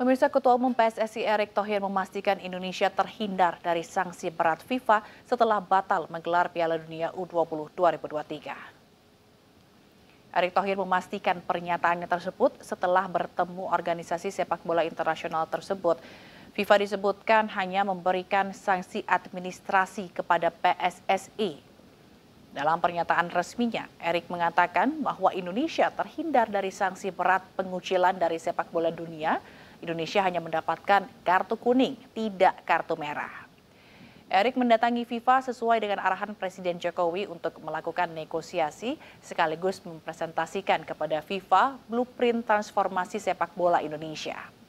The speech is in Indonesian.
Pemirsa Ketua Umum PSSI Erick Thohir memastikan Indonesia terhindar dari sanksi berat FIFA setelah batal menggelar Piala Dunia U20 2023. Erick Thohir memastikan pernyataannya tersebut setelah bertemu organisasi sepak bola internasional tersebut. FIFA disebutkan hanya memberikan sanksi administrasi kepada PSSI. Dalam pernyataan resminya, Erick mengatakan bahwa Indonesia terhindar dari sanksi berat pengucilan dari sepak bola dunia Indonesia hanya mendapatkan kartu kuning, tidak kartu merah. Erick mendatangi FIFA sesuai dengan arahan Presiden Jokowi untuk melakukan negosiasi sekaligus mempresentasikan kepada FIFA blueprint transformasi sepak bola Indonesia.